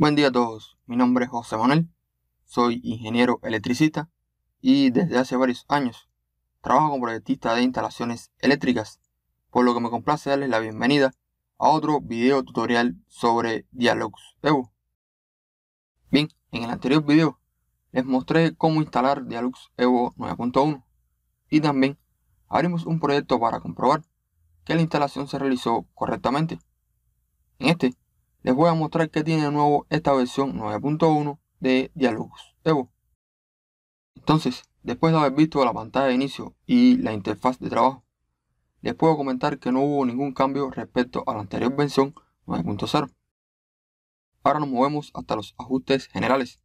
Buen día a todos, mi nombre es José Manuel, soy ingeniero electricista y desde hace varios años trabajo como proyectista de instalaciones eléctricas, por lo que me complace darles la bienvenida a otro video tutorial sobre Dialux Evo. Bien, en el anterior video les mostré cómo instalar Dialux Evo 9.1 y también abrimos un proyecto para comprobar que la instalación se realizó correctamente. En este les voy a mostrar que tiene de nuevo esta versión 9.1 de Dialogos Evo. Entonces, después de haber visto la pantalla de inicio y la interfaz de trabajo, les puedo comentar que no hubo ningún cambio respecto a la anterior versión 9.0. Ahora nos movemos hasta los ajustes generales.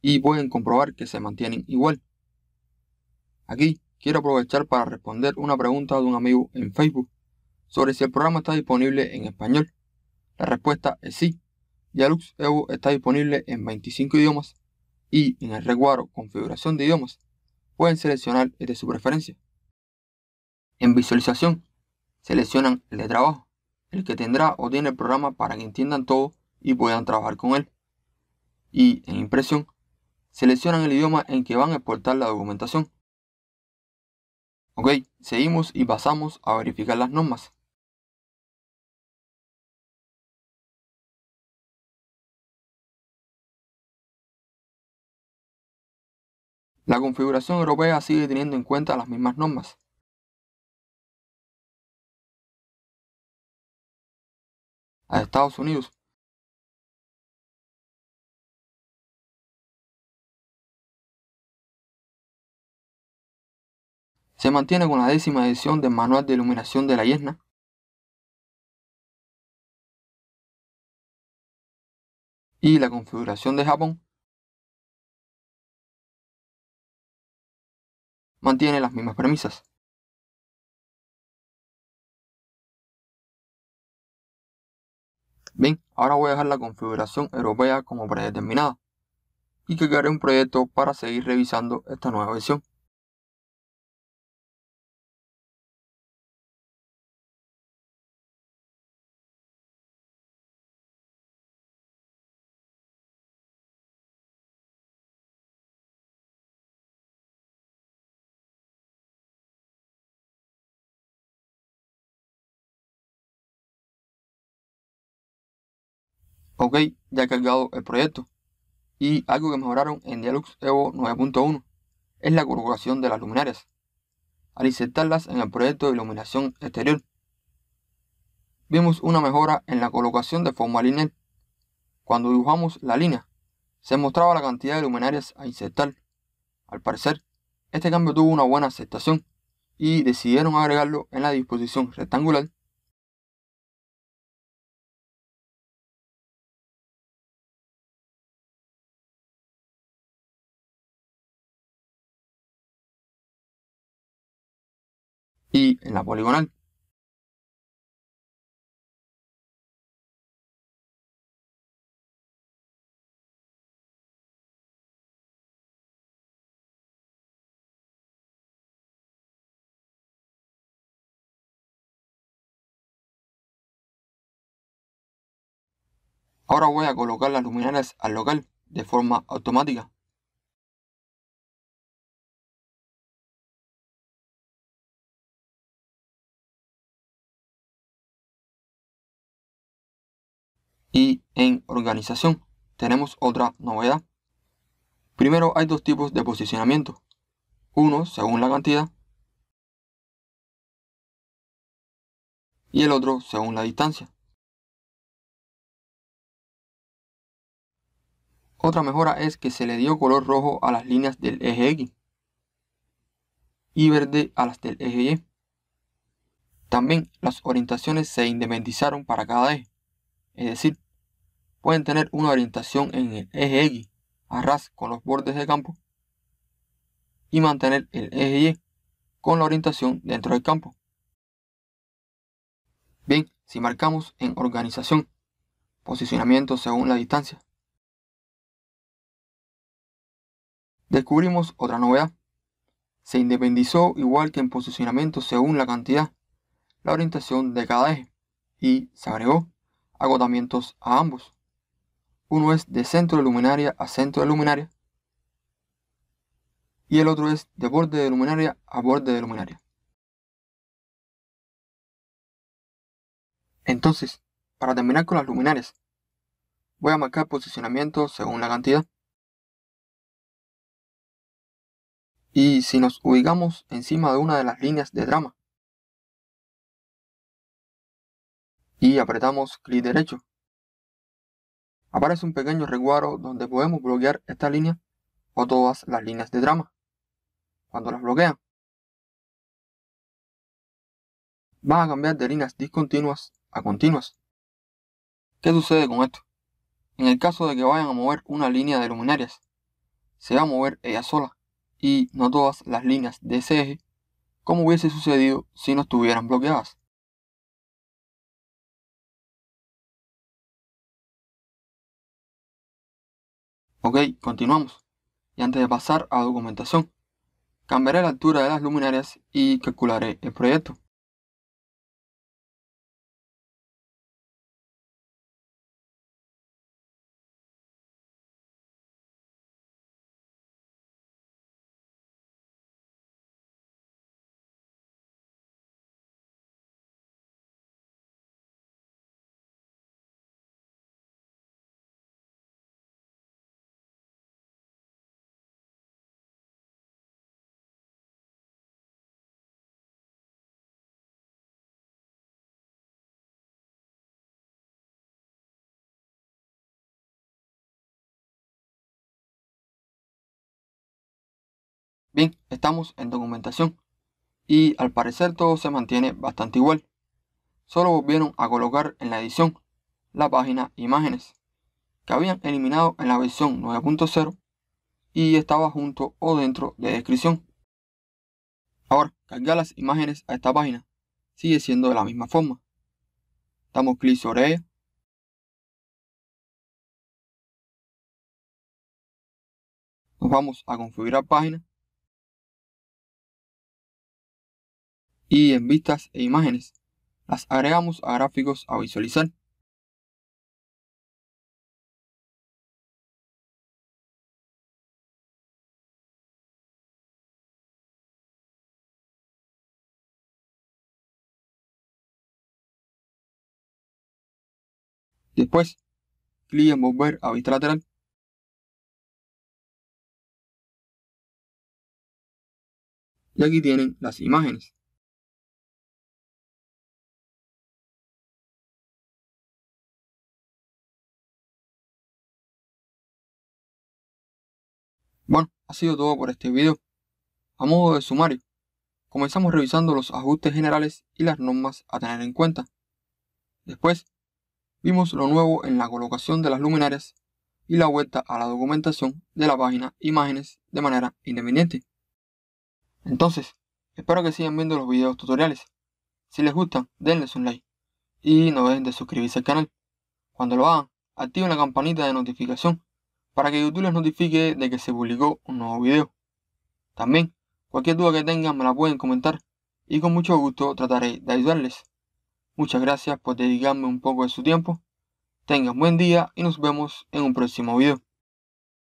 Y pueden comprobar que se mantienen igual. Aquí quiero aprovechar para responder una pregunta de un amigo en Facebook sobre si el programa está disponible en español. La respuesta es sí. Yalux Evo está disponible en 25 idiomas y en el recuadro Configuración de idiomas pueden seleccionar el de su preferencia. En visualización, seleccionan el de trabajo, el que tendrá o tiene el programa para que entiendan todo y puedan trabajar con él. Y en impresión, seleccionan el idioma en que van a exportar la documentación Ok, seguimos y pasamos a verificar las normas. La configuración europea sigue teniendo en cuenta las mismas normas. A Estados Unidos Se mantiene con la décima edición del Manual de Iluminación de la Yesna, y la configuración de Japón mantiene las mismas premisas. Bien, ahora voy a dejar la configuración europea como predeterminada y que crearé un proyecto para seguir revisando esta nueva versión. Ok, ya cargado el proyecto. Y algo que mejoraron en Dialux Evo 9.1 es la colocación de las luminarias, al insertarlas en el proyecto de iluminación exterior. Vimos una mejora en la colocación de forma lineal. Cuando dibujamos la línea, se mostraba la cantidad de luminarias a insertar. Al parecer, este cambio tuvo una buena aceptación y decidieron agregarlo en la disposición rectangular y en la poligonal. Ahora voy a colocar las luminarias al local de forma automática. y en organización tenemos otra novedad. Primero hay dos tipos de posicionamiento. Uno según la cantidad y el otro según la distancia. Otra mejora es que se le dio color rojo a las líneas del eje X y verde a las del eje Y. También las orientaciones se independizaron para cada eje es decir, pueden tener una orientación en el eje X a ras con los bordes de campo y mantener el eje Y con la orientación dentro del campo. Bien, si marcamos en organización, posicionamiento según la distancia, descubrimos otra novedad. Se independizó igual que en posicionamiento según la cantidad, la orientación de cada eje y se agregó agotamientos a ambos. Uno es de centro de luminaria a centro de luminaria y el otro es de borde de luminaria a borde de luminaria. Entonces, para terminar con las luminarias, voy a marcar posicionamiento según la cantidad. Y si nos ubicamos encima de una de las líneas de drama, y apretamos clic derecho. Aparece un pequeño recuadro donde podemos bloquear esta línea o todas las líneas de trama cuando las bloquean. Van a cambiar de líneas discontinuas a continuas. ¿Qué sucede con esto? En el caso de que vayan a mover una línea de luminarias, se va a mover ella sola y no todas las líneas de ese eje, como hubiese sucedido si no estuvieran bloqueadas. Ok, continuamos. Y antes de pasar a documentación, cambiaré la altura de las luminarias y calcularé el proyecto. Bien, estamos en documentación y al parecer todo se mantiene bastante igual. Solo volvieron a colocar en la edición la página imágenes que habían eliminado en la versión 9.0 y estaba junto o dentro de descripción. Ahora, cargar las imágenes a esta página sigue siendo de la misma forma. Damos clic sobre ella. Nos vamos a configurar página y en vistas e imágenes. Las agregamos a gráficos a visualizar. Después, clic en volver a vista lateral. Y aquí tienen las imágenes. Bueno, ha sido todo por este video. A modo de sumario, comenzamos revisando los ajustes generales y las normas a tener en cuenta. Después, vimos lo nuevo en la colocación de las luminarias y la vuelta a la documentación de la página Imágenes de manera independiente. Entonces, espero que sigan viendo los videos tutoriales. Si les gustan, denles un like y no dejen de suscribirse al canal. Cuando lo hagan, activen la campanita de notificación para que YouTube les notifique de que se publicó un nuevo video. También, cualquier duda que tengan me la pueden comentar y con mucho gusto trataré de ayudarles. Muchas gracias por dedicarme un poco de su tiempo. Tengan buen día y nos vemos en un próximo video.